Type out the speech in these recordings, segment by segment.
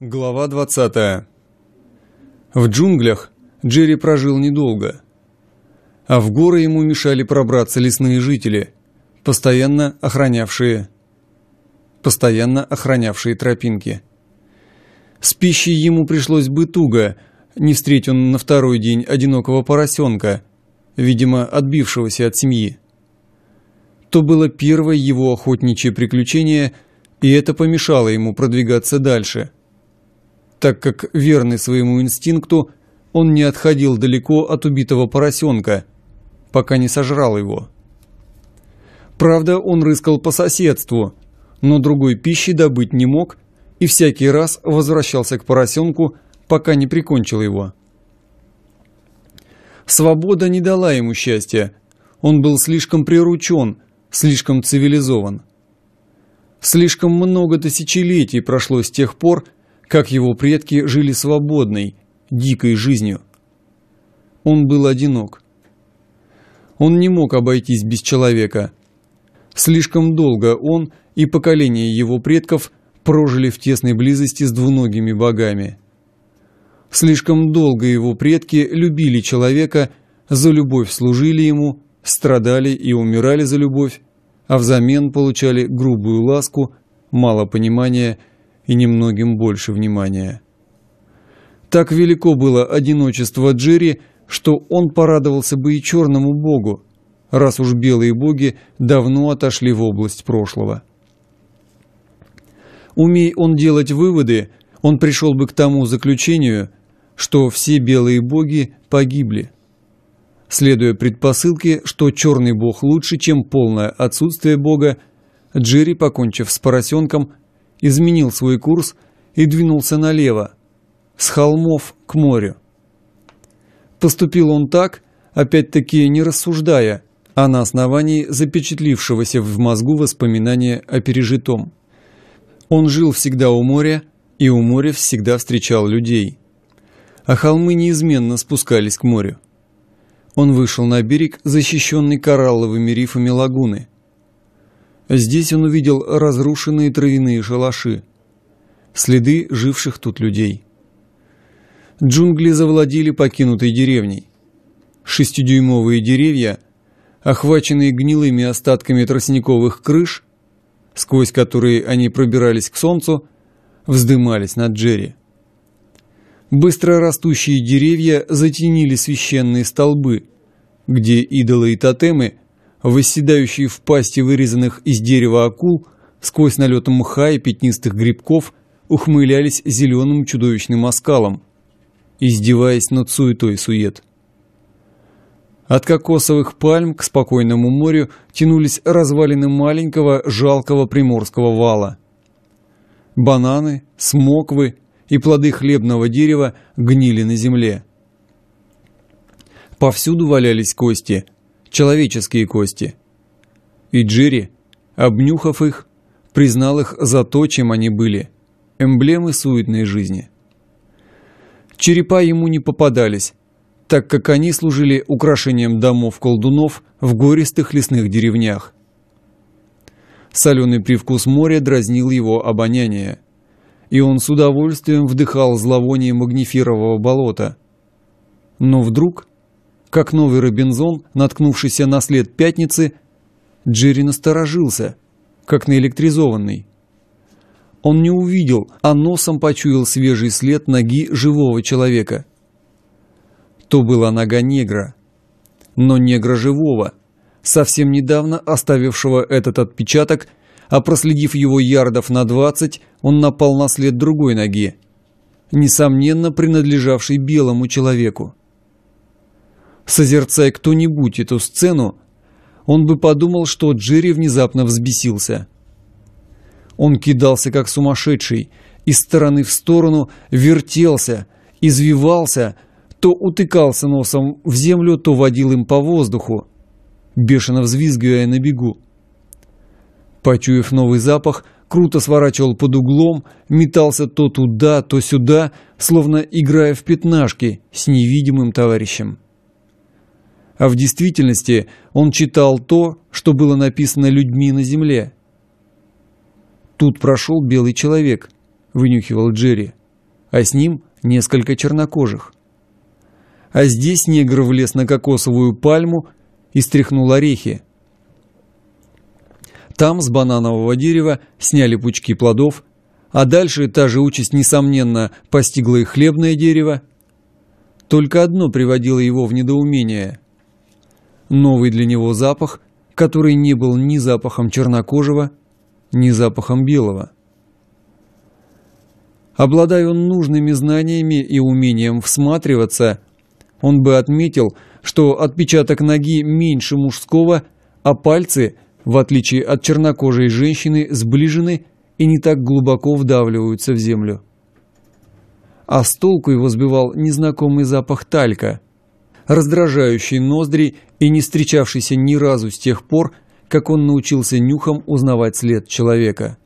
Глава 20. В джунглях Джерри прожил недолго. А в горы ему мешали пробраться лесные жители, постоянно охранявшие постоянно охранявшие тропинки. С пищей ему пришлось бы туго, не встретил он на второй день одинокого поросенка, видимо, отбившегося от семьи. То было первое его охотничье приключение, и это помешало ему продвигаться дальше – так как, верный своему инстинкту, он не отходил далеко от убитого поросенка, пока не сожрал его. Правда, он рыскал по соседству, но другой пищи добыть не мог и всякий раз возвращался к поросенку, пока не прикончил его. Свобода не дала ему счастья. Он был слишком приручен, слишком цивилизован. Слишком много тысячелетий прошло с тех пор, как его предки жили свободной, дикой жизнью. Он был одинок. Он не мог обойтись без человека. Слишком долго он и поколение его предков прожили в тесной близости с двуногими богами. Слишком долго его предки любили человека, за любовь служили ему, страдали и умирали за любовь, а взамен получали грубую ласку, мало понимания и немногим больше внимания. Так велико было одиночество Джерри, что он порадовался бы и черному богу, раз уж белые боги давно отошли в область прошлого. Умей он делать выводы, он пришел бы к тому заключению, что все белые боги погибли, следуя предпосылке, что черный бог лучше, чем полное отсутствие бога, Джерри, покончив с поросенком, изменил свой курс и двинулся налево, с холмов к морю. Поступил он так, опять-таки не рассуждая, а на основании запечатлившегося в мозгу воспоминания о пережитом. Он жил всегда у моря, и у моря всегда встречал людей. А холмы неизменно спускались к морю. Он вышел на берег, защищенный коралловыми рифами лагуны – Здесь он увидел разрушенные травяные шалаши, следы живших тут людей. Джунгли завладели покинутой деревней. Шестидюймовые деревья, охваченные гнилыми остатками тростниковых крыш, сквозь которые они пробирались к солнцу, вздымались над Джерри. Быстро растущие деревья затенили священные столбы, где идолы и тотемы – восседающие в пасти вырезанных из дерева акул, сквозь налет мха и пятнистых грибков ухмылялись зеленым чудовищным оскалом, издеваясь над суетой сует. От кокосовых пальм к спокойному морю тянулись развалины маленького жалкого приморского вала. Бананы, смоквы и плоды хлебного дерева гнили на земле. Повсюду валялись кости – человеческие кости. И Джири, обнюхав их, признал их за то, чем они были – эмблемы суетной жизни. Черепа ему не попадались, так как они служили украшением домов колдунов в гористых лесных деревнях. Соленый привкус моря дразнил его обоняние, и он с удовольствием вдыхал зловоние магнифирового болота. Но вдруг как новый Робинзон, наткнувшийся на след пятницы, Джерри насторожился, как наэлектризованный. Он не увидел, а носом почуял свежий след ноги живого человека. То была нога негра, но негра живого, совсем недавно оставившего этот отпечаток, а проследив его ярдов на двадцать, он напал на след другой ноги, несомненно принадлежавшей белому человеку. Созерцая кто-нибудь эту сцену, он бы подумал, что Джерри внезапно взбесился. Он кидался как сумасшедший, из стороны в сторону вертелся, извивался, то утыкался носом в землю, то водил им по воздуху, бешено взвизгивая на бегу. Почуяв новый запах, круто сворачивал под углом, метался то туда, то сюда, словно играя в пятнашки с невидимым товарищем а в действительности он читал то, что было написано людьми на земле. «Тут прошел белый человек», — вынюхивал Джерри, а с ним несколько чернокожих. А здесь негр влез на кокосовую пальму и стряхнул орехи. Там с бананового дерева сняли пучки плодов, а дальше та же участь, несомненно, постигла и хлебное дерево. Только одно приводило его в недоумение новый для него запах, который не был ни запахом чернокожего, ни запахом белого. Обладая он нужными знаниями и умением всматриваться, он бы отметил, что отпечаток ноги меньше мужского, а пальцы, в отличие от чернокожей женщины, сближены и не так глубоко вдавливаются в землю. А с толку его сбивал незнакомый запах талька – раздражающий ноздри и не встречавшийся ни разу с тех пор, как он научился нюхом узнавать след человека.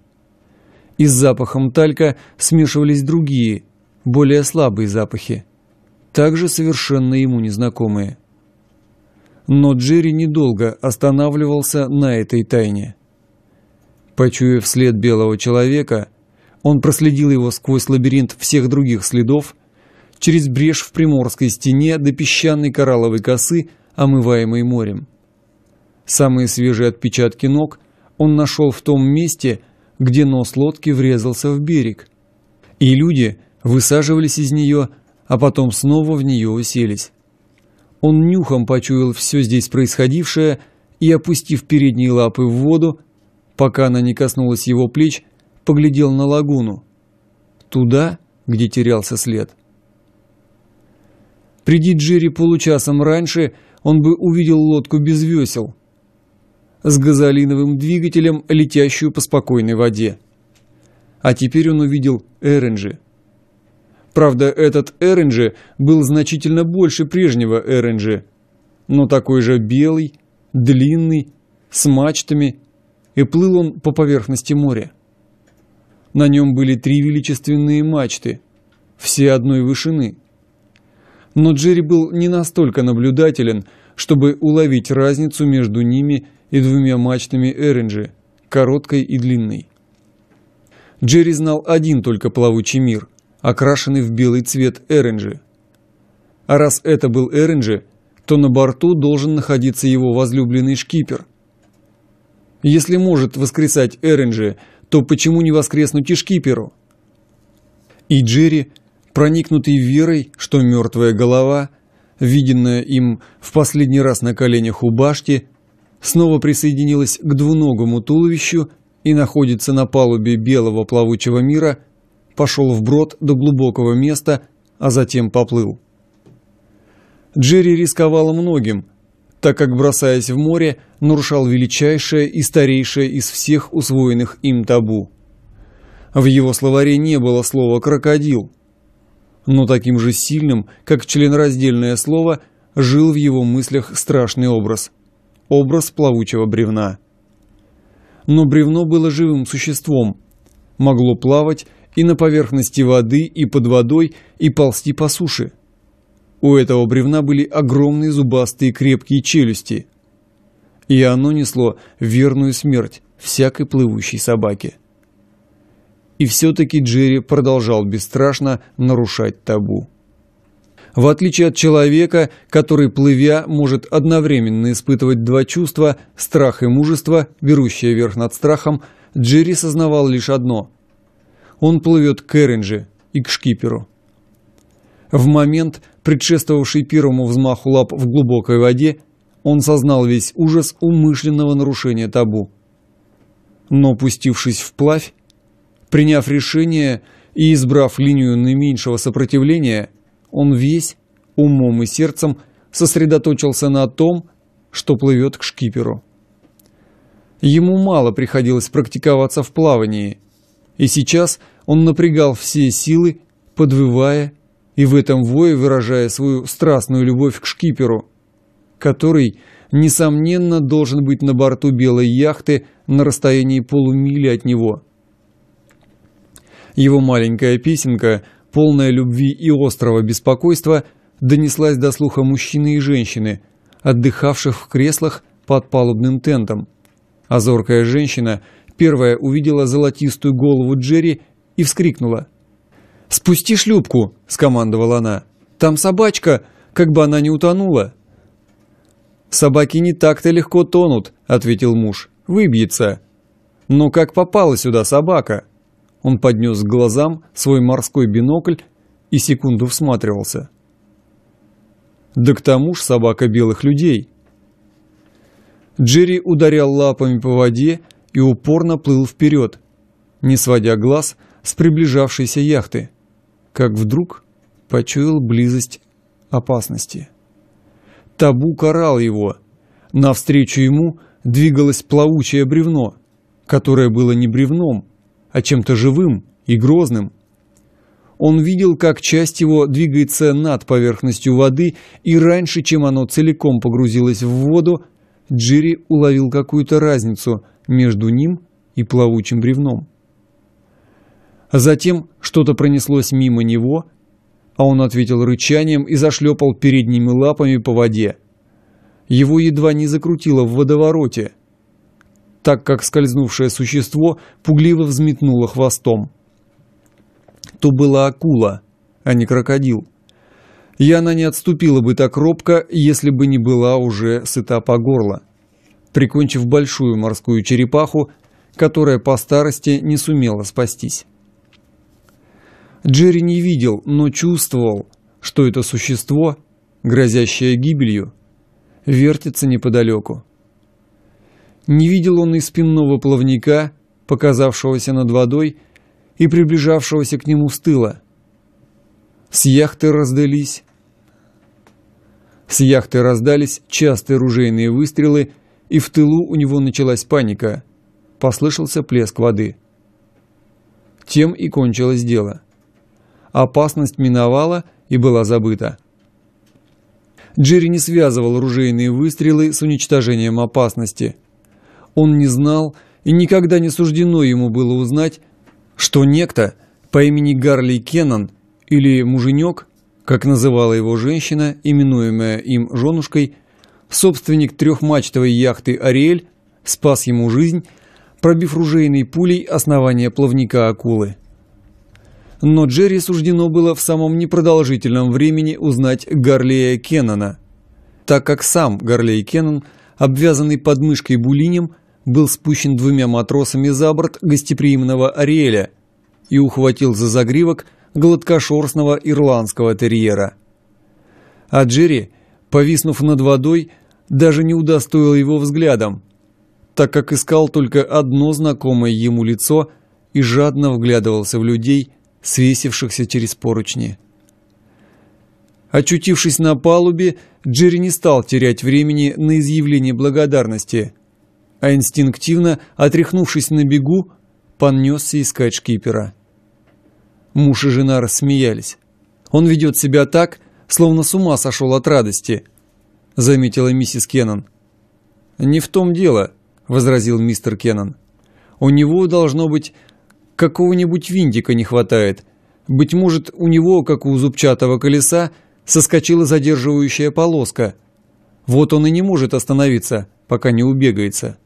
И с запахом талька смешивались другие, более слабые запахи, также совершенно ему незнакомые. Но Джерри недолго останавливался на этой тайне. Почуяв след белого человека, он проследил его сквозь лабиринт всех других следов через брешь в приморской стене до песчаной коралловой косы, омываемой морем. Самые свежие отпечатки ног он нашел в том месте, где нос лодки врезался в берег. И люди высаживались из нее, а потом снова в нее уселись. Он нюхом почуял все здесь происходившее и, опустив передние лапы в воду, пока она не коснулась его плеч, поглядел на лагуну. Туда, где терялся след – Приди Джерри получасом раньше, он бы увидел лодку без весел с газолиновым двигателем, летящую по спокойной воде. А теперь он увидел Эренджи. Правда, этот Эренджи был значительно больше прежнего Эренджи, но такой же белый, длинный, с мачтами, и плыл он по поверхности моря. На нем были три величественные мачты, все одной вышины – но Джерри был не настолько наблюдателен, чтобы уловить разницу между ними и двумя мачтами Эренджи, короткой и длинной. Джерри знал один только плавучий мир, окрашенный в белый цвет Эренджи. А раз это был Эренджи, то на борту должен находиться его возлюбленный шкипер. Если может воскресать Эренджи, то почему не воскреснуть и шкиперу? И Джерри проникнутый верой, что мертвая голова, виденная им в последний раз на коленях у башти, снова присоединилась к двуногому туловищу и находится на палубе белого плавучего мира, пошел вброд до глубокого места, а затем поплыл. Джерри рисковал многим, так как, бросаясь в море, нарушал величайшее и старейшее из всех усвоенных им табу. В его словаре не было слова «крокодил», но таким же сильным, как членраздельное слово, жил в его мыслях страшный образ. Образ плавучего бревна. Но бревно было живым существом. Могло плавать и на поверхности воды, и под водой, и ползти по суше. У этого бревна были огромные зубастые крепкие челюсти. И оно несло верную смерть всякой плывущей собаке. И все-таки Джерри продолжал бесстрашно нарушать табу. В отличие от человека, который, плывя, может одновременно испытывать два чувства – страх и мужество, берущее верх над страхом, Джерри сознавал лишь одно – он плывет к Эринже и к шкиперу. В момент, предшествовавший первому взмаху лап в глубокой воде, он сознал весь ужас умышленного нарушения табу. Но, пустившись вплавь, Приняв решение и избрав линию наименьшего сопротивления, он весь, умом и сердцем, сосредоточился на том, что плывет к шкиперу. Ему мало приходилось практиковаться в плавании, и сейчас он напрягал все силы, подвывая и в этом вое выражая свою страстную любовь к шкиперу, который, несомненно, должен быть на борту белой яхты на расстоянии полумили от него – его маленькая песенка, полная любви и острого беспокойства, донеслась до слуха мужчины и женщины, отдыхавших в креслах под палубным тентом. Озоркая а женщина первая увидела золотистую голову Джерри и вскрикнула. «Спусти шлюпку!» – скомандовала она. «Там собачка! Как бы она не утонула!» «Собаки не так-то легко тонут», – ответил муж. «Выбьется». «Но как попала сюда собака?» Он поднес к глазам свой морской бинокль и секунду всматривался. Да к тому ж собака белых людей. Джерри ударял лапами по воде и упорно плыл вперед, не сводя глаз с приближавшейся яхты, как вдруг почуял близость опасности. Табу карал его. Навстречу ему двигалось плавучее бревно, которое было не бревном, а чем-то живым и грозным. Он видел, как часть его двигается над поверхностью воды, и раньше, чем оно целиком погрузилось в воду, Джерри уловил какую-то разницу между ним и плавучим бревном. А затем что-то пронеслось мимо него, а он ответил рычанием и зашлепал передними лапами по воде. Его едва не закрутило в водовороте – так как скользнувшее существо пугливо взметнуло хвостом. То была акула, а не крокодил. она не отступила бы так робко, если бы не была уже сыта по горло. Прикончив большую морскую черепаху, которая по старости не сумела спастись. Джерри не видел, но чувствовал, что это существо, грозящее гибелью, вертится неподалеку. Не видел он и спинного плавника, показавшегося над водой и приближавшегося к нему с тыла. С яхты раздались... С яхты раздались частые ружейные выстрелы, и в тылу у него началась паника. Послышался плеск воды. Тем и кончилось дело. Опасность миновала и была забыта. Джерри не связывал ружейные выстрелы с уничтожением опасности – он не знал и никогда не суждено ему было узнать, что некто по имени Гарли Кеннон или муженек, как называла его женщина, именуемая им женушкой, собственник трехмачтовой яхты «Ариэль» спас ему жизнь, пробив ружейной пулей основание плавника акулы. Но Джерри суждено было в самом непродолжительном времени узнать Гарлея Кеннона, так как сам Гарлей Кеннон, обвязанный подмышкой булинем, был спущен двумя матросами за борт гостеприимного Ариэля и ухватил за загривок гладкошерстного ирландского терьера. А Джерри, повиснув над водой, даже не удостоил его взглядом, так как искал только одно знакомое ему лицо и жадно вглядывался в людей, свесившихся через поручни. Очутившись на палубе, Джерри не стал терять времени на изъявление благодарности – а инстинктивно, отряхнувшись на бегу, понесся искать шкипера. Муж и жена рассмеялись. «Он ведет себя так, словно с ума сошел от радости», — заметила миссис Кеннон. «Не в том дело», — возразил мистер Кеннон. «У него, должно быть, какого-нибудь винтика не хватает. Быть может, у него, как у зубчатого колеса, соскочила задерживающая полоска. Вот он и не может остановиться, пока не убегается».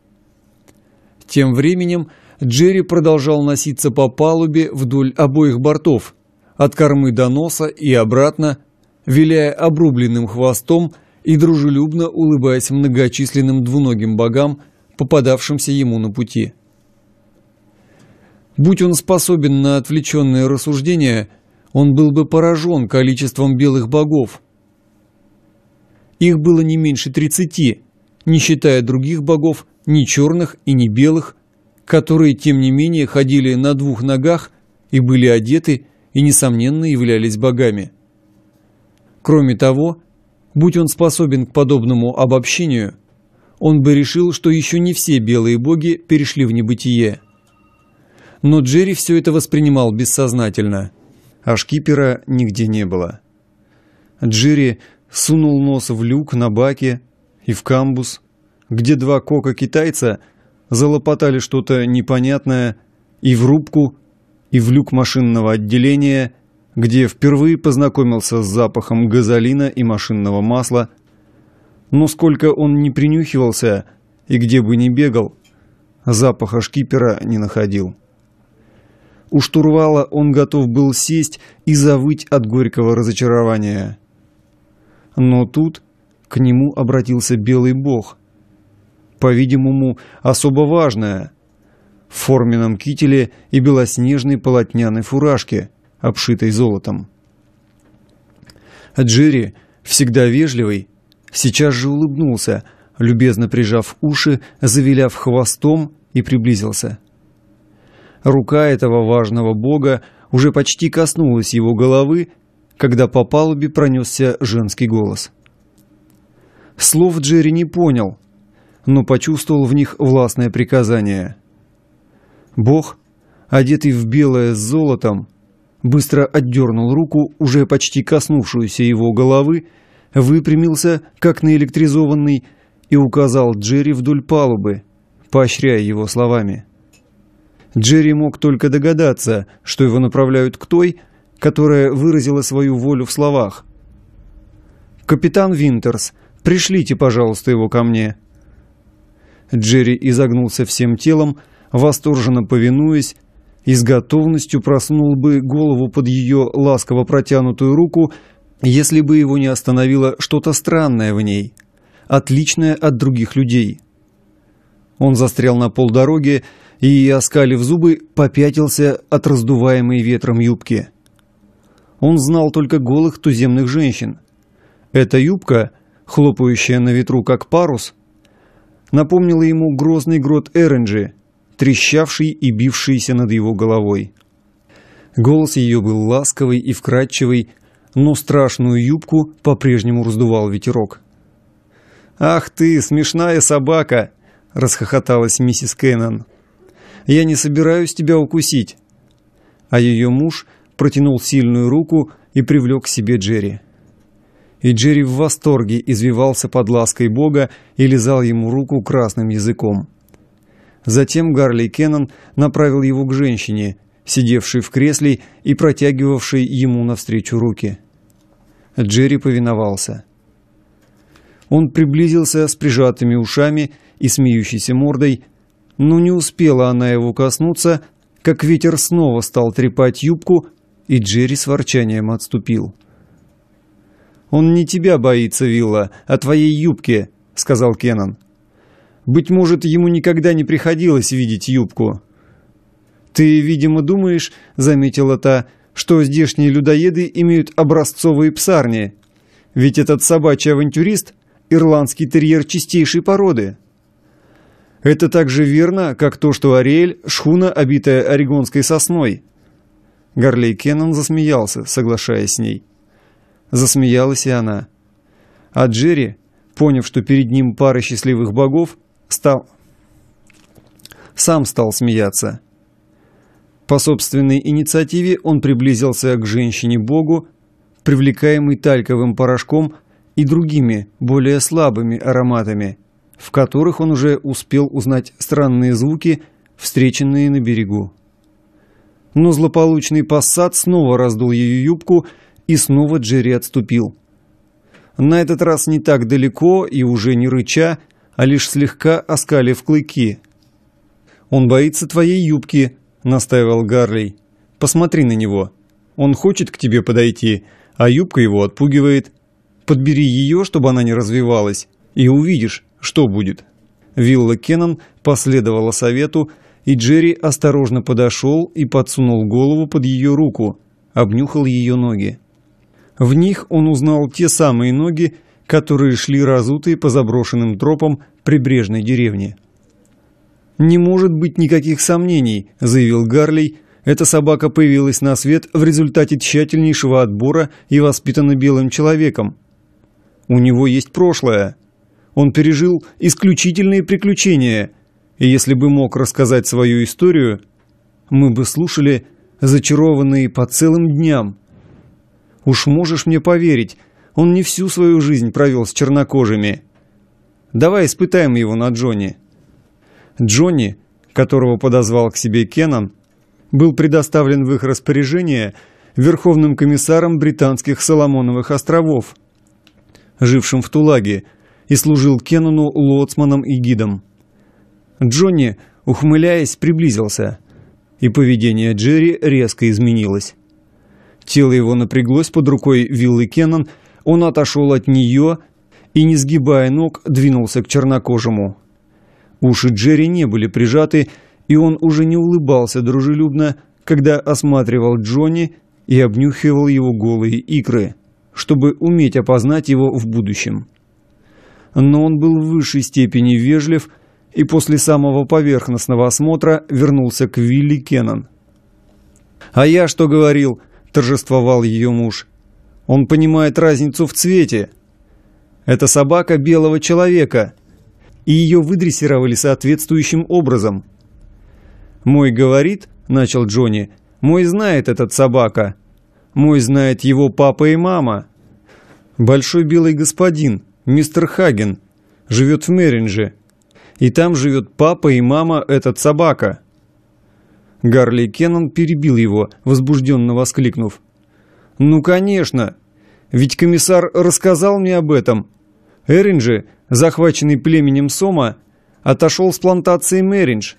Тем временем Джерри продолжал носиться по палубе вдоль обоих бортов, от кормы до носа и обратно, виляя обрубленным хвостом и дружелюбно улыбаясь многочисленным двуногим богам, попадавшимся ему на пути. Будь он способен на отвлеченные рассуждения, он был бы поражен количеством белых богов. Их было не меньше тридцати, не считая других богов, ни черных и ни белых, которые, тем не менее, ходили на двух ногах и были одеты, и, несомненно, являлись богами. Кроме того, будь он способен к подобному обобщению, он бы решил, что еще не все белые боги перешли в небытие. Но Джерри все это воспринимал бессознательно, а шкипера нигде не было. Джерри сунул нос в люк на баке и в камбус – где два кока-китайца залопотали что-то непонятное и в рубку, и в люк машинного отделения, где впервые познакомился с запахом газолина и машинного масла. Но сколько он не принюхивался и где бы ни бегал, запаха шкипера не находил. У штурвала он готов был сесть и завыть от горького разочарования. Но тут к нему обратился белый бог – по-видимому, особо важное. В форменном кителе и белоснежной полотняной фуражке, обшитой золотом. Джерри, всегда вежливый, сейчас же улыбнулся, любезно прижав уши, завиляв хвостом и приблизился. Рука этого важного бога уже почти коснулась его головы, когда по палубе пронесся женский голос. Слов Джерри не понял, но почувствовал в них властное приказание. Бог, одетый в белое с золотом, быстро отдернул руку, уже почти коснувшуюся его головы, выпрямился, как наэлектризованный, и указал Джерри вдоль палубы, поощряя его словами. Джерри мог только догадаться, что его направляют к той, которая выразила свою волю в словах. «Капитан Винтерс, пришлите, пожалуйста, его ко мне», Джерри изогнулся всем телом, восторженно повинуясь, и с готовностью проснул бы голову под ее ласково протянутую руку, если бы его не остановило что-то странное в ней, отличное от других людей. Он застрял на полдороги и, оскалив зубы, попятился от раздуваемой ветром юбки. Он знал только голых туземных женщин. Эта юбка, хлопающая на ветру как парус – напомнила ему грозный грот Эренджи, трещавший и бившийся над его головой. Голос ее был ласковый и вкрадчивый, но страшную юбку по-прежнему раздувал ветерок. «Ах ты, смешная собака!» – расхохоталась миссис Кеннон. «Я не собираюсь тебя укусить!» А ее муж протянул сильную руку и привлек к себе Джерри и Джерри в восторге извивался под лаской бога и лизал ему руку красным языком. Затем Гарли Кеннон направил его к женщине, сидевшей в кресле и протягивавшей ему навстречу руки. Джерри повиновался. Он приблизился с прижатыми ушами и смеющейся мордой, но не успела она его коснуться, как ветер снова стал трепать юбку, и Джерри с ворчанием отступил. «Он не тебя боится, Вилла, а твоей юбки», — сказал Кеннон. «Быть может, ему никогда не приходилось видеть юбку». «Ты, видимо, думаешь», — заметила та, — «что здешние людоеды имеют образцовые псарни. Ведь этот собачий авантюрист — ирландский терьер чистейшей породы». Это так же верно, как то, что Ариэль – шхуна, обитая орегонской сосной. Горлей Кеннон засмеялся, соглашаясь с ней. Засмеялась и она. А Джерри, поняв, что перед ним пара счастливых богов, стал... Сам стал смеяться. По собственной инициативе он приблизился к женщине-богу, привлекаемый тальковым порошком и другими, более слабыми ароматами, в которых он уже успел узнать странные звуки, встреченные на берегу. Но злополучный пассат снова раздул ее юбку и снова Джерри отступил. На этот раз не так далеко и уже не рыча, а лишь слегка оскалив клыки. «Он боится твоей юбки», — настаивал Гарлей. «Посмотри на него. Он хочет к тебе подойти, а юбка его отпугивает. Подбери ее, чтобы она не развивалась, и увидишь, что будет». Вилла Кеннон последовала совету, и Джерри осторожно подошел и подсунул голову под ее руку, обнюхал ее ноги. В них он узнал те самые ноги, которые шли разутые по заброшенным тропам прибрежной деревни. «Не может быть никаких сомнений», – заявил Гарлей. «Эта собака появилась на свет в результате тщательнейшего отбора и воспитана белым человеком. У него есть прошлое. Он пережил исключительные приключения, и если бы мог рассказать свою историю, мы бы слушали зачарованные по целым дням». Уж можешь мне поверить, он не всю свою жизнь провел с чернокожими. Давай испытаем его на Джонни». Джонни, которого подозвал к себе Кеннон, был предоставлен в их распоряжение верховным комиссаром британских Соломоновых островов, жившим в Тулаге, и служил Кеннону лоцманом и гидом. Джонни, ухмыляясь, приблизился, и поведение Джерри резко изменилось. Тело его напряглось под рукой виллы Кеннон, он отошел от нее и, не сгибая ног, двинулся к чернокожему. Уши Джерри не были прижаты, и он уже не улыбался дружелюбно, когда осматривал Джонни и обнюхивал его голые икры, чтобы уметь опознать его в будущем. Но он был в высшей степени вежлив и после самого поверхностного осмотра вернулся к Вилли Кеннон. «А я что говорил?» торжествовал ее муж. Он понимает разницу в цвете. Это собака белого человека, и ее выдрессировали соответствующим образом. «Мой говорит», — начал Джонни, — «мой знает этот собака. Мой знает его папа и мама. Большой белый господин, мистер Хаген, живет в Меринже. И там живет папа и мама этот собака. Гарли Кеннон перебил его, возбужденно воскликнув. «Ну, конечно! Ведь комиссар рассказал мне об этом. Эринджи, захваченный племенем Сома, отошел с плантации Мэридж.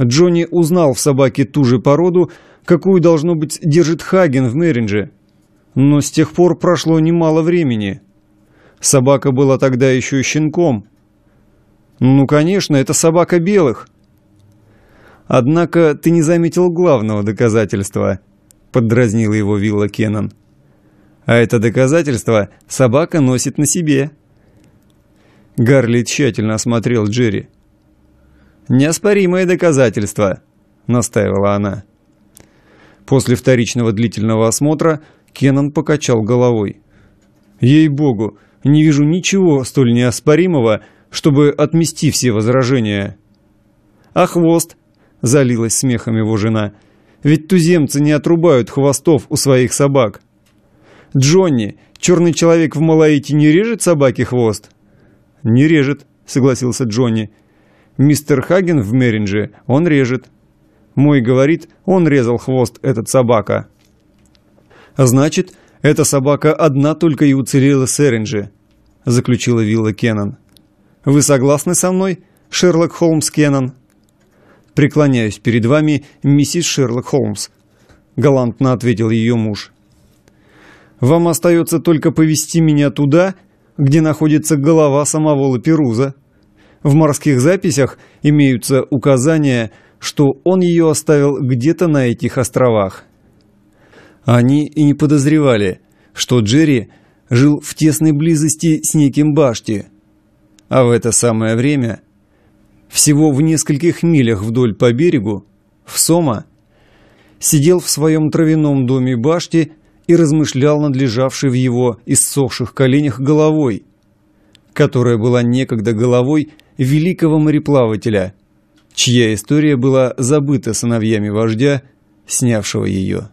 Джонни узнал в собаке ту же породу, какую, должно быть, держит Хаген в Мэридже. Но с тех пор прошло немало времени. Собака была тогда еще щенком. Ну, конечно, это собака белых. Однако ты не заметил главного доказательства», — поддразнила его Вилла Кеннон. «А это доказательство собака носит на себе». Гарли тщательно осмотрел Джерри. «Неоспоримое доказательство», — настаивала она. После вторичного длительного осмотра Кеннон покачал головой. «Ей-богу, не вижу ничего столь неоспоримого, чтобы отмести все возражения». «А хвост?» — залилась смехом его жена. «Ведь туземцы не отрубают хвостов у своих собак». «Джонни, черный человек в Малаите не режет собаке хвост?» «Не режет», — согласился Джонни. «Мистер Хаген в Меринже, он режет». Мой говорит, он резал хвост этот собака. «А «Значит, эта собака одна только и уцелела с Эринджи», — заключила Вилла Кеннон. «Вы согласны со мной, Шерлок Холмс Кеннон?» «Преклоняюсь перед вами, миссис Шерлок Холмс», — галантно ответил ее муж. «Вам остается только повести меня туда, где находится голова самого Лаперуза. В морских записях имеются указания, что он ее оставил где-то на этих островах». Они и не подозревали, что Джерри жил в тесной близости с неким Башти. А в это самое время – всего в нескольких милях вдоль по берегу, в Сома, сидел в своем травяном доме башти и размышлял над лежавшей в его иссохших коленях головой, которая была некогда головой великого мореплавателя, чья история была забыта сыновьями вождя, снявшего ее.